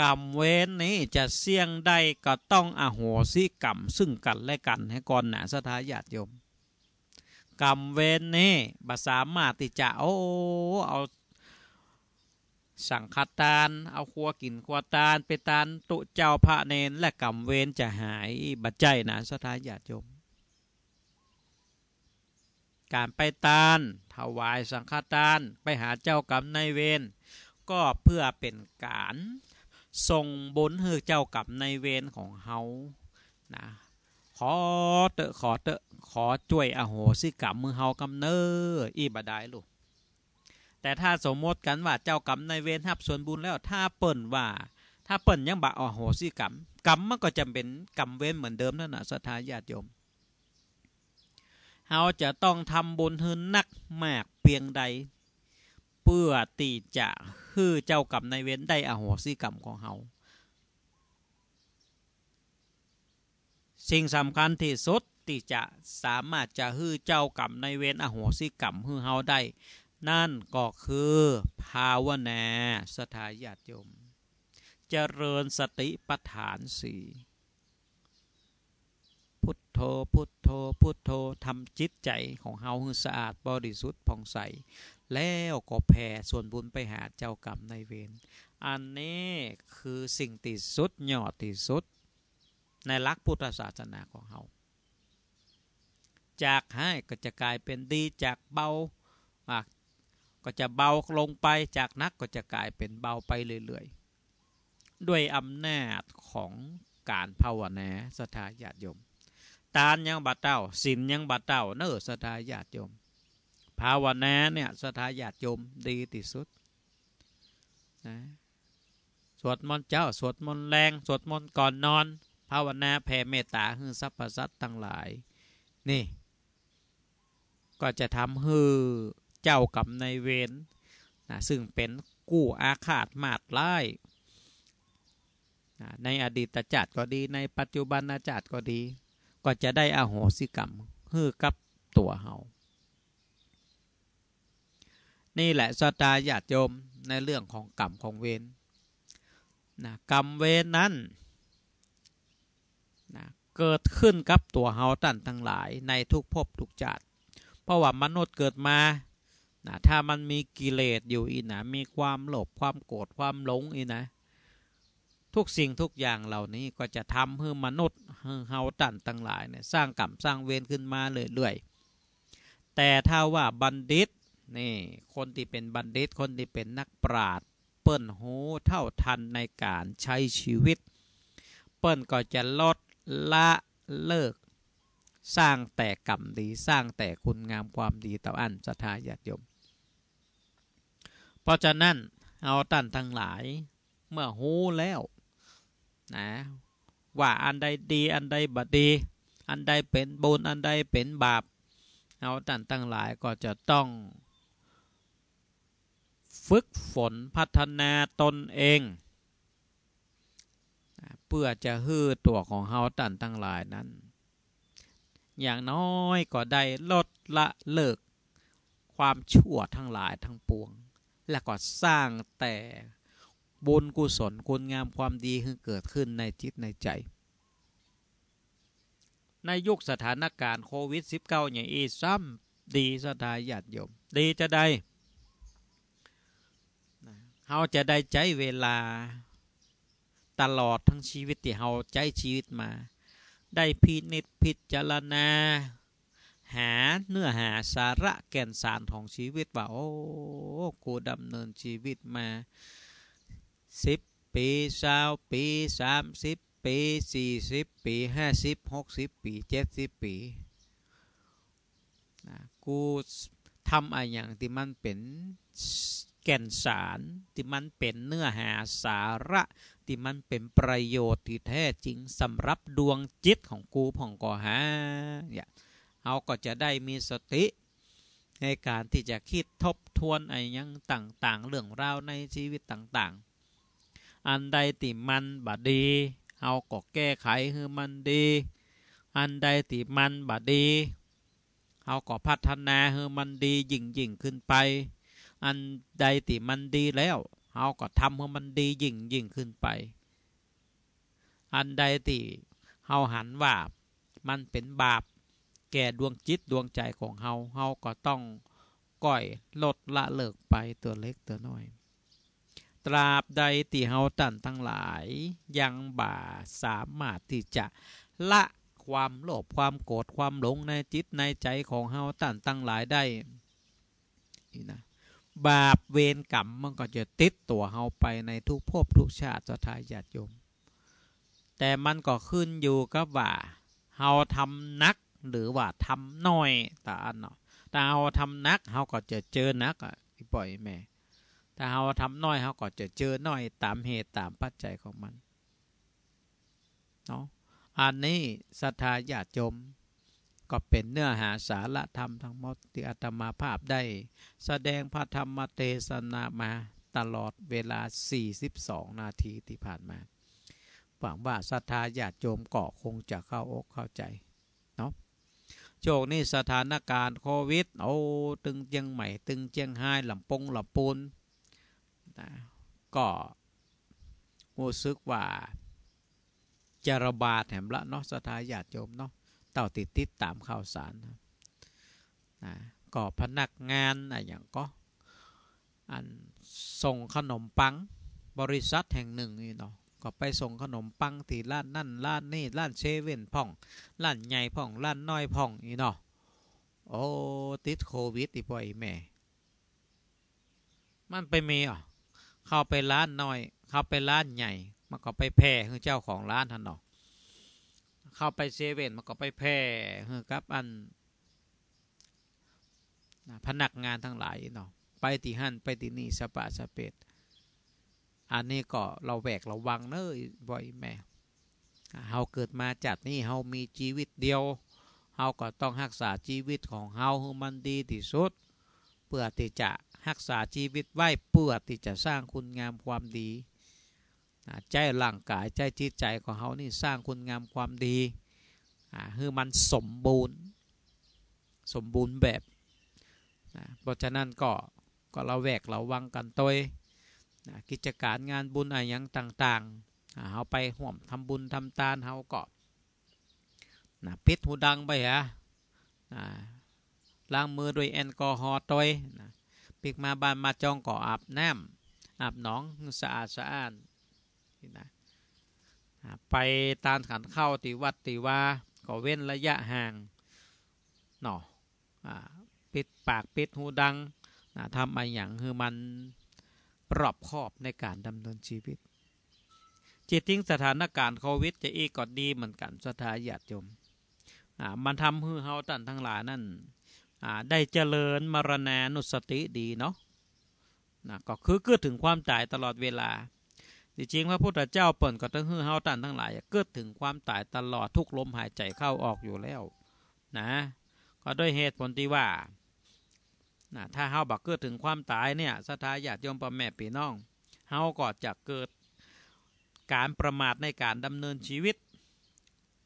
A: กรรมเว้นนี้จะเสี่ยงได้ก็ต้องอโหสิกรรมซึ่งกันและกันให้ก่อนหนาสถาญาติโยมกรรมเว้นนี้บาสามารถที่จะโอ้เอาสังฆทานเอาขัวกินขัวตาลไปตานตุเจ้าพระเนนและกรรมเวนจะหายบัดใจนะสถานญาติโยมการไปตานถวายสังฆทานไปหาเจ้ากรรมนายเวนก็เพื่อเป็นการส่งบุญให้เจ้ากรรมนายเวนของเฮานะขอเตอะขอเตอะขอช่วยอโหสิกรรมมือเฮากำเนิดอีบดายลูกแต่ถ้าสมมติกันว่าเจ้ากรรมในเวรทับส่วนบุญแล้วถ้าเปิ่นว่า ถ้าเปิ่นยังบะอโหสิกรรมกรรมมันก็จำเป็นกรรมเวรเหมือนเดิมนั่นนะสัตยาญาติโยมเราจะต้องทำบุญหืนนักมากเพียงใด เพื่อตีจะคือเจ้ากรรมในเวรได้อโหสิกรรมของเราสิ่งสำคัญที่สุดที่จะสามารถจะฮื้อเจ้ากรรมในเวรอโหสิกรรมฮื้อเฮาได้นั่นก็คือภาวนาสถาญาติโยม เจริญสติปัฏฐานสี่พุทโธพุทโธพุทโธทำจิตใจของเฮาให้สะอาดบริสุทธิ์ผ่องใส แล้วก็แผ่ส่วนบุญไปหาเจ้ากรรมในเวร อันนี้คือสิ่งติสุดหยอดติสุด ในลักพุทธศาสนาของเฮาจากให้ ก็จะกลายเป็นดีจากเบาก็จะเบาลงไปจากนักก็จะกลายเป็นเบาไปเรื่อยๆ ด้วยอำนาจของการภาวนาสถาญาติโยม ตานยังบาเต้า สินยังบาเต้า เนอสถาญาติโยม ภาวนาเนี่ยสถาญาติโยมดีที่สุดนะ สวดมนต์เจ้า สวดมนต์แรง สวดมนต์ก่อนนอน ภาวนาแผ่เมตตาให้สรรพสัตว์ทั้งหลายนี่ก็จะทำให้เจ้ากับนในเวรนะซึ่งเป็นกู้อาฆาตมาดไล่ในอดีตจัดก็ดีในปัจจุบันจัดก็ดี ก็จะได้อโหสิกรรมฮือกับตัวเฮา นี่แหละสตาญาติโยมในเรื่องของกรรมของเวรนะกรรมเวรนั้นนะเกิดขึ้นกับตัวเฮาตันทั้งหลายในทุกภพทุกชาติเพราะว่ามนุษย์เกิดมานะถ้ามันมีกิเลสอยู่อีกนะมีความหลบความโกรธความหลงอีกนะทุกสิ่งทุกอย่างเหล่านี้ก็จะทำให้มนุษย์เฮาตันต่างหลายเนี่ยสร้างกรรมสร้างเวรขึ้นมาเรื่อยๆแต่ถ้าว่าบัณฑิตนี่คนที่เป็นบัณฑิตคนที่เป็นนักปราชญ์เปิ้นหูเท่าทันในการใช้ชีวิต เปิ้นก็จะลดละเลิกสร้างแต่กรรมดี สร้างแต่คุณงามความดีต่ออันศรัทธาญาติโยมเพราะฉะนั้นเอาตันทั้งหลายเมื่อหูแล้วนะว่าอันใดดีอันใดบดีอันใดเป็นบุญอันใดเป็นบาปเอาตันทั้งหลายก็จะต้องฝึกฝนพัฒนาตนเอง เพื่อจะฮื้อตัวของเฮาตันทั้งหลายนั้น อย่างน้อยก็ได้ลดละเลิกความชั่วทั้งหลายทั้งปวงและก็สร้างแต่บุญกุศลคุณงามความดีให่เกิดขึ้นในจิตในใจ ในยุคสถานการณ์โควิด -19 อย่าอีซ้ำดีสดายหยาดโยม ดีจะได้เราจะได้ใช้เวลาตลอดทั้งชีวิตที่เราใช้ชีวิตมา ได้พินิจพิจารณาหาเนื้อหาสาระแก่นสารของชีวิตว่าโอ้กูดำเนินชีวิตมาสิบปีสาวปีสามสิบปีสี่สิบปีห้าสิบหกสิบปีเจ็ดสิบปีนะกูทำอะไรอย่างที่มันเป็นแก่นสารที่มันเป็นเนื้อหาสาระ ที่มันเป็นประโยชน์ที่แท้จริงสำหรับดวงจิตของกูผ่องก่อฮะอย่าเอาก็จะได้มีสติ ในการที่จะคิดทบทวนไอ้ยังต่าง ๆ เรื่องราวในชีวิตต่าง ๆ อันใดติมันบดดีเอาก็แก้ไขให้มันดี อันใดติมันบดดีเอาก็พัฒนาให้มันดียิ่งยิ่งขึ้นไป อันใดตีมันดีแล้วเอาก็ทำให้มันดียิ่งยิ่งขึ้นไปอันใดตีเอาหันว่ามันเป็นบาปแก่ดวงจิตดวงใจของเฮาเฮาก็ต้องก่อยลดละเลิกไปตัวเล็กตัวน้อยตราบใดที่เฮาตันทั้งหลายยังบ่าสามารถที่จะละความโลภความโกรธความหลงในจิตในใจของเฮาตันทั้งหลายได้นี่นะบาปเวรกรรมมันก็จะติดตัวเฮาไปในทุกภพทุกชาติสทายาติโยมแต่มันก็ขึ้นอยู่กับว่าเฮาทำนักหรือว่าทำน้อยตาอันเนาะถ้าเอาทำนักเขาก็จะเจอนักอ่ะอีปล่อยแม่ถ้าเราทำน้อยเขาก็จะเจอน้อยตามเหตุตามปัจจัยของมันเนาะอันนี้ศรัทธาญาติโยมก็เป็นเนื้อหาสาระธรรมทั้งหมดที่อาตมาภาพได้ แสดงพระธรรมเทศนามา ตลอดเวลา 42 นาทีที่ผ่านมาหวังว่าศรัทธาญาติโยมก็คงจะเข้าอกเข้าใจโชคนี่สถานการณ์โควิดโอ้ตึงเจียงใหม่ ตึงเจียงไฮ้ลำปงลำปูนนะก็รู้สึกว่าจะระบาดแหมละเนาะสถาญาติโยมเนาะเต่าติดติดตามข่าวสารนะก็พนักงานอะไรอย่างก็อันส่งขนมปังบริษัทแห่งหนึ่งนี่เนาะก็ไปส่งขนมปังที่ร้านนั่นร้านนี่ร้านเชเว่นพ่องร้านใหญ่พ่องร้านน้อย พ่องอีเนาะโอ้ติดโควิดอีป่อยแม่ มันไปเมีอ่ะเข้าไปร้านน้อยเข้าไปร้านใหญ่ มันก็ไปแพร่คือเจ้าของร้านท่านเนาะเข้าไปเซเว่นมันก็ไปแพร่้ยคกับอันพนักงานทั้งหลายเนาะไปตีหันไปตีนี่สปะสเปดอันนี้ก็เราแวกระวังเนอ้อบ่อยแม่ เฮาเกิดมาจากนี่ เฮา มีชีวิตเดียว เฮา ก็ต้องรักษาชีวิตของเฮาให้มันดีที่สุด เพื่อที่จะรักษาชีวิตไว้ เพื่อที่จะสร้างคุณงามความดีใจร่างกายใจจิตใจของเฮานี่สร้างคุณงามความดีคือมันสมบูรณ์ สมบูรณ์แบบ เพราะฉะนั้นก็ ก็เราแวกเราวังกันตัวนะกิจการงานบุญอะไรอย่างต่างๆเฮาไปห่วมทำบุญทำทานเฮาก็นะปิดหูดังไปฮะนะล้างมือด้วยแอลกอฮอล์ตัวนะปิกมาบ้านมาจองก่ออาบน้ำอาบหนองสะอาดสะอาดนะไปตานขันเข้าติวัดติว่าก็เว้นระยะห่างหนอปิดปากปิดหูดังนะทำอะไรอย่างคือมันรอบคอบในการดำเนินชีวิตจิตทิ้งสถานการณ์โควิด จะอีกก็ดีเหมือนกันสถาญาติโยมมันทำให้เฮาตันทั้งหลายนั่นได้เจริญมรณานุสติดีเนาะนะก็คือเกิดถึงความตายตลอดเวลาจริงพระพุทธเจ้าเปิดก็ต้องฮือเฮาตันทั้งหลายเกิดถึงความตายตลอดทุกลมหายใจเข้าออกอยู่แล้วนะก็ด้วยเหตุผลที่ว่านะถ้าเฮาบักเกิดถึงความตายเนี่ยสถาญาติโยมพ่อแม่พี่น้อง เฮาก็จะเกิดการประมาทในการดำเนินชีวิต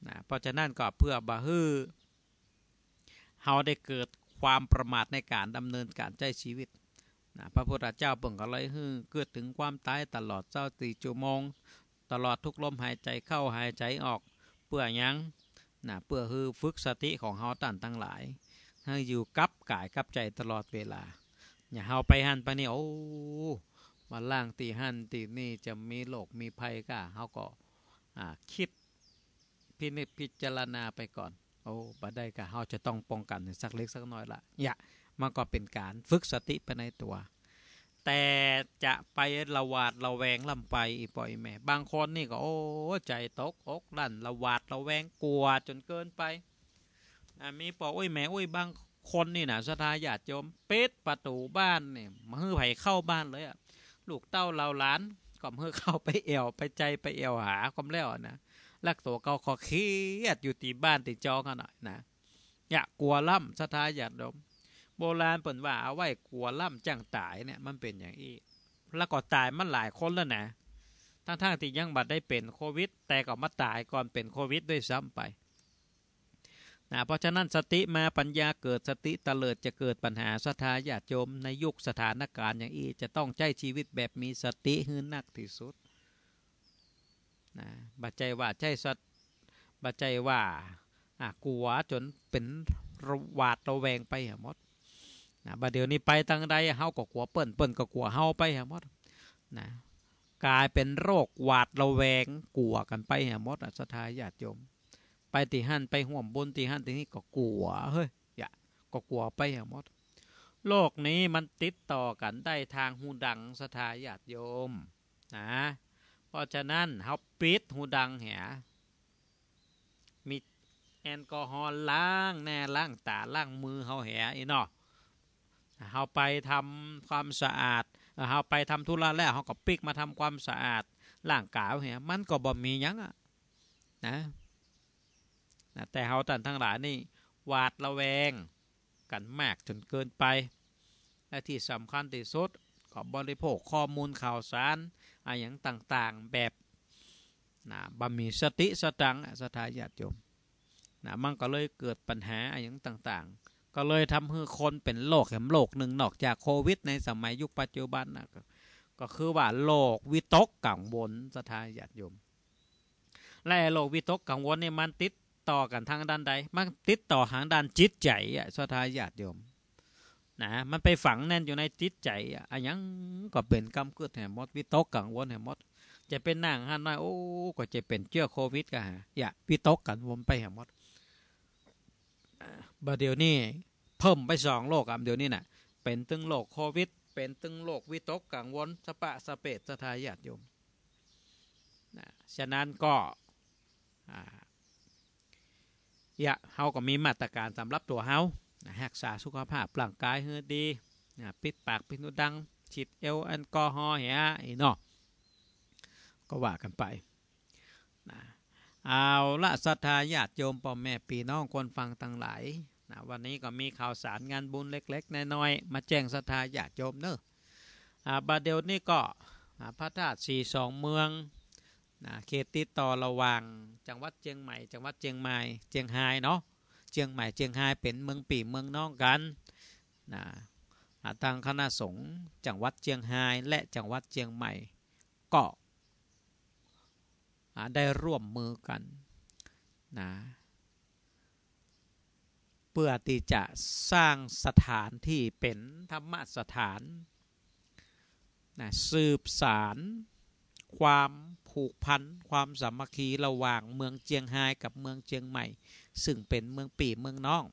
A: นะ เพราะฉะนั้นก็เพื่อบ่ฮือเฮาได้เกิดความประมาทในการดำเนินการใช้ชีวิตนะพระพุทธเจ้าเปิ่งก็เลยฮือเกิดถึงความตายตลอดเจ้าตีจุมง ตลอดทุกลมหายใจเข้าหายใจออกเพื่อยังนะเพื่อฮือฝึกสติของเฮาตันทั้งหลายเฮาอยู่กับกายกับใจตลอดเวลาอย่าเฮาไปหันไปนี่โอ้มาล่างตีหันตีนี่จะมีโรคมีภัยก็เฮาก็คิดพินิจพิจารณาไปก่อนโอ้บัดได้ก็เฮาจะต้องป้องกันสักเล็กสักน้อยละอย่ามันก็เป็นการฝึกสติไปในตัว แต่จะไประวาดระแวงลำไปอีปล่อยแม่บางคนนี่ก็โอ้ใจตกอกลั่นระวาดระแวงกลัวจนเกินไปมีปออ้ยแม่อ้ยบางคนนี่นะสตาญาติโยมปิดประตูบ้านเนี่ยมาฮื้อไผ่เข้าบ้านเลยอะลูกเต้าเราหลานก็มือเข้าไปเอวไปใจไปเอวหาความแล้วนะลักตัวเกาขอเครียดอยู่ตีบ้านตีจองกันหน่อยนะอย่ากลัวล่ำสตาญาติโยมโบราณเปิ่นว่าเอาไว้กลัวล่ำจังตายเนี่ยมันเป็นอย่างอี้แล้วก็ตายมันหลายคนแล้วนะทั้งๆที่ยังบัดได้เป็นโควิด แต่ก็มาตายก่อนเป็นโควิดด้วยซ้ำไปนะเพราะฉะนั้นสติมาปัญญาเกิดสติตเลิดจะเกิดปัญหาสธาญาติโยมในยุคสถานการณ์อย่างอีจะต้องใช้ชีวิตแบบมีสติหื้นนักที่สุดนะบัจใจว่าใช้สัตบัจใจว่าอ่ะกลัวจนเป็นระหวาดระแวงไปหมดนะบัดเดี๋ยวนี้ไปทางใดเฮาก็กลัวเปิ้นเปิ้นก็กลัวเฮาไปหมดนะกลายเป็นโรคหวาดระแวงกลัวกันไปหมดสธาญาติโยมไปตีหันไปห่วมบนตีหันตีนี้ก็กลัว เฮ้ย อย่า ก็กลัวไปอย่างหมดโลกนี้มันติดต่อกันได้ทางหูดังสถาญาติโยม นะ เพราะฉะนั้นเขาปิดหูดังแหมีแอลกอฮอล์ล้างแน่ล้างตาล้างมือเขาแหอีนอเขาไปทำความสะอาด เขาไปทำธุระแล้วเขาก็ปิกมาทำความสะอาดล่างกาวเหามันก็บ่มียังอ่ะนะนะแต่เฮาท่านทั้งหลายนี่หวาดระแวง กันมากจนเกินไป และที่สำคัญที่สุด ก็บริโภคข้อมูลข่าวสารอะไรอย่างต่าง ๆ แบบนะบ่มีสติ สตังสถาญาติโยมนะมันก็เลยเกิดปัญหาอะไรอย่างต่าง ๆ ก็เลยทำให้คนเป็นโรคแหมโรคหนึ่งนอกจากโควิดในสมัยยุคปัจจุบันนะ ก็คือว่าโรควิตกกังวลสถาญาติโยมและโรควิตกกังวลนี่มันติดต่อกันทางด้านใดมันติดต่อหางด้านจิตใจสุดท้าญาติโยมนะมันไปฝังแน่นอยู่ในจิตใจอ่ะยังก็เป็นกรรมเกิดแห่มดวิตกกังวลแห่มดจะเป็นนางฮันน้อยโอ้ก็จะเป็นเชื้อโควิดกันฮะอย่าวิตกกันวลไปแห่มดบดเดี๋ยวนี้เพิ่มไปสองโรคอ่ะเดี๋ยวนี้น่ะเป็นตึงโรคโควิด เป็นตึงโรควิตกกังวลสปะสเปดสทาญาติโยมนะฉะนั้นก็อ่ายะเฮาก็มีมาตรการสำหรับตัวเฮาหักษาสุขภาพร่างกายเฮือดี ปิดปากปิดนุดังฉีดเอลแอลกอฮอล์เฮียอีนอก็ว่ากันไปนะเอาละศรัทธาญาติโยมพ่อแม่ปีน้องคนฟังทั้งหลายนะวันนี้ก็มีข่าวสารงานบุญเล็ก ๆ น้อยๆมาแจ้งศรัทธาญาติโยมเนอะบาเดียวนี่ก็พระธาตุสี่สองเมืองนะเขตติดต่อระหว่างจังหวัดเชียงใหม่ จังหวัดเชียงใหม่เชียงรายเนาะเชียงใหม่เชียงรายเป็นเมืองปีเมืองน้องกันนะทางคณะสงฆ์จังหวัดเชียงรายและจังหวัด เชียงใหม่ก็ได้ร่วมมือกันนะเพื่อที่จะสร้างสถานที่เป็นธรรมสถานนะสืบสารความผูกพันความสามัคคีระหว่างเมืองเจียงไฮ้กับเมืองเจียงใหม่ ซึ่งเป็นเมืองปีเมืองน้อง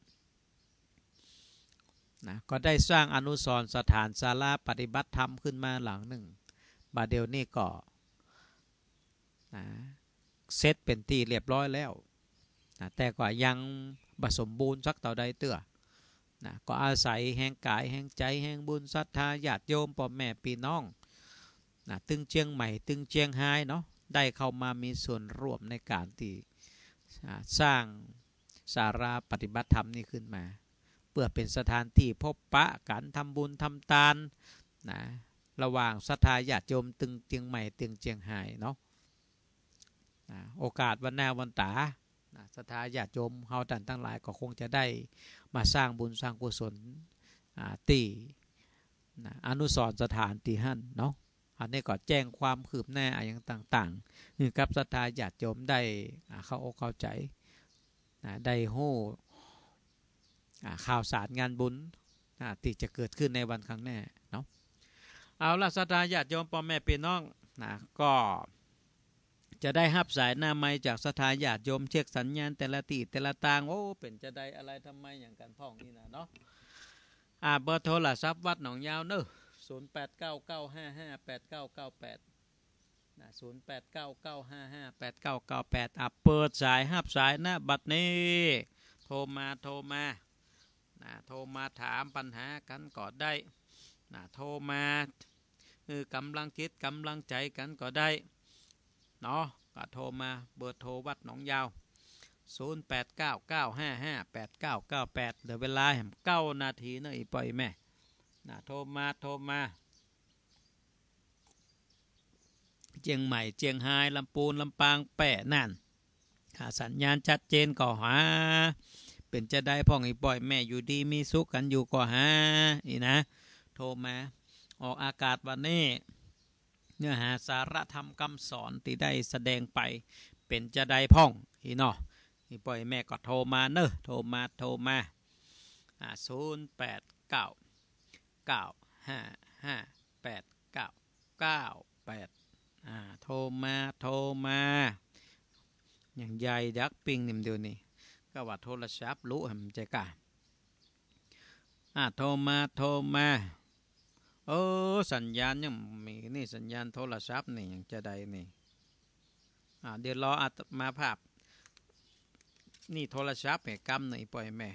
A: นะก็ได้สร้างอนุสรสถานศาลาปฏิบัติธรรมขึ้นมาหลังหนึ่ง บาเดลนี่ก็นะเซตเป็นที่เรียบร้อยแล้วนะแต่ก็ยังบสมบูรณ์สักต่อใดเตื้อนะก็อาศัยแห่งกายแห่งใจแห่งบุญศรัทธาญาติโยมพ่อแม่พี่น้องนะตึงเชียงใหม่ ตึงเชียงไฮ้เนาะได้เข้ามามีส่วนร่วมในการที่สร้างสาราปฏิบัติธรรมนี้ขึ้นมา เพื่อเป็นสถานที่พบปะการทำบุญทำทานนะระหว่างศรัทธาญาติโยมตึงเตียงใหม่ ตึงเจียงไฮเนาะโอกาสวันหน้าวันตาศรัทธาญาติโยมเฮาตันทั้งหลายก็คงจะได้มาสร้างบุญสร้างกุศลตีอนุสรสถานตีหั่นเนาะันนี้ก็แจ้งความคืบหน้าอย่างต่างๆนี่ครับศรัทธาญาติโยมได้ เข้าอกเข้าใจได้โหข่าวสารงานบุญที่จะเกิดขึ้นในวันครั้งหน้าเนาะเอาละศรัทธาญาติโยมพ่อแม่พี่น้องนะก็จะได้หับสายหน้าไม้จากสถาญาติโยมเช็คสัญญาณ แต่ละตีแต่ละตางโอ้เป็นจะได้อะไรทำไมอย่างกันพ่องนี่นะเนาะอ่าเบอร์โทรศัพท์วัดหนองยาวเนอะ0899558998นะ0899558998 อ่ะ เปิดสายห้าสายนะบัดนี้ โทรมา โทรมานะโทรมาถามปัญหากันก็ได้นะโทรมา คือกำลังคิดกำลังใจกันก็ได้ เนาะ ก็โทรมา เบอร์โทรวัดหนองยาว 0899558998 เดี๋ยวเวลาเก้า9นาทีเนาะอีปอยแม่นะโทรมา โทรมาเจียงใหม่ เจียงไฮ้ลำปูนลำปางแปะนั่นหาสัญญาณชัดเจนก่อหา เป็นจะได้พ่องอีปบ่อยแม่อยู่ดีมีสุขกันอยู่ก่อหานี่นะ โทรมาออก อากาศวันนี้เนื้อหาสารธรรมคำสอนที่ได้แสดงไปเป็นจะได้พ่องอีนออีปล่อยแม่ ก็โทรมาเนอะโทรมา โทรมาศูนย์แปดเก้าเก้าห้าห้าแปดเก้าเก้าแปดอ่าโทรมา โทรมาอย่างใหญ่ดักปิงนิ่มเดียวนี่ ก็ว่าโทรศัพท์รู้หำใจกะอ่าโทรมา โทรมาเออสัญญาณยังมีนี่สัญญาณโทรศัพท์นี่ยังจะได้นี่อ่าเดี๋ยวรออาตมาภาพ นี่โทรศัพท์เหต่กำหน่อยปล่อยแม่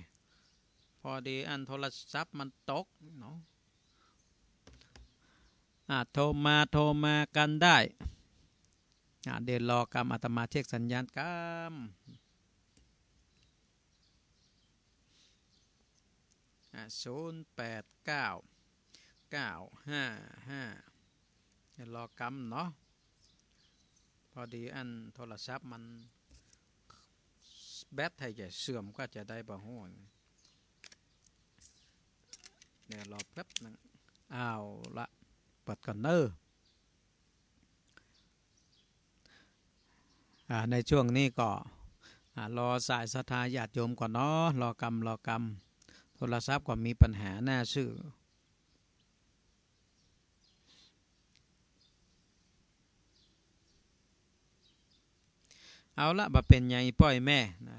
A: พอดีอันโทรศัพท์มันตกเนาะโทรมาโทรมากันได้เดินรอกรรมอาตมาเช็คสัญญาณกรรมศูนย์แปดเก้าเก้าห้าห้าเดินรอกรรมเนาะ พอดีอันโทรศัพท์มัน แบตใหยจะเสื่อมก็จะได้บ่ห้วงเดี๋ยวรอแป๊บนึงอ้าวละปัดกันเนอในช่วงนี้ก็รอสายสัทธาญาติโยมก่อนเนาะรอกรรม รอกรรม โทรศัพท์ก็มีปัญหาหน้าชื่อ เอาละบะเป็นไงป้อยแม่นะ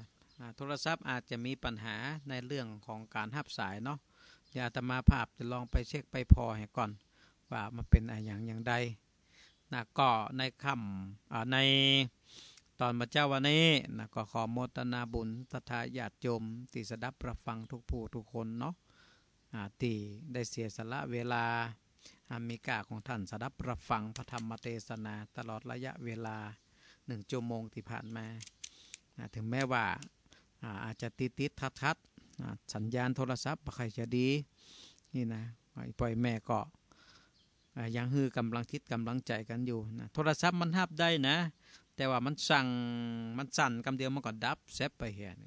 A: โทรศัพท์อาจจะมีปัญหาในเรื่องของการหับสายเนาะอย่าตมาภาพจะลองไปเช็คไปพอให้ก่อนว่ามันเป็นอะไรอย่างอย่างใดนะก็ในคำในตอนมาเจ้าวันนี้นะก็ขอโมตนาบุญสทาญาติโยม ที่สดับประฟังทุกผู้ทุกคนเนาะที่ได้เสียสละเวลาอามิกาของท่านสดับประฟังพระธรรมเทศนา ตลอดระยะเวลาหนึ่งชั่วโมงที่ผ่านมา ถึงแม้ว่าอาจจะติดติดทัดทัด สัญญาณโทรศัพท์ใครจะดี นี่นะ ปล่อยแม่ก็ยังฮือกำลังคิดกำลังใจกันอยู่นะโทรศัพท์มันทับได้นะ แต่ว่ามันสั่งมันสั่นคำาเดียวมันก็ดับแซบไปเหี้ยน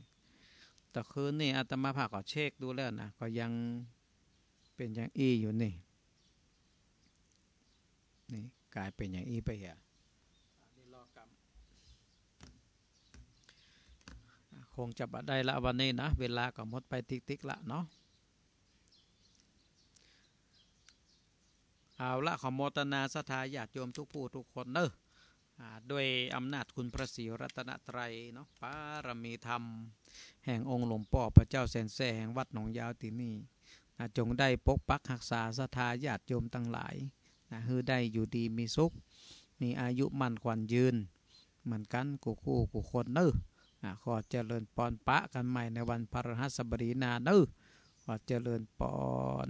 A: แต่คืนนี่อาตมา่าก็เช็คดูแล้วนะก็ยังเป็นอย่างอีอยู่นี่นี่กลายเป็นอย่างอีไปเหี้ยคงจะได้ละวันนี้นะเวลาก็หมดไปติ๊กๆละเนาะเอาละขอมตนาสถาญาติโยมทุกผู้ทุกคนเนอะด้วยอำนาจคุณพระศรีรัตนตรัยเนาะปารมีธรรม แห่งองค์หลวงพ่อพระเจ้า แสนแสแห่งวัดหนองยาวที่นี่จงได้ปกปักหักษาสถาญาติโยมทั้งหลายนะือได้อยู่ดีมีสุข มีอายุมั่นขวัญยืน เหมือนกันกูคู่กูคนเนอะขอเจริญปอนปะกันใหม่ในวันพระรหัสบดีนาเนอะขอเจริญปอน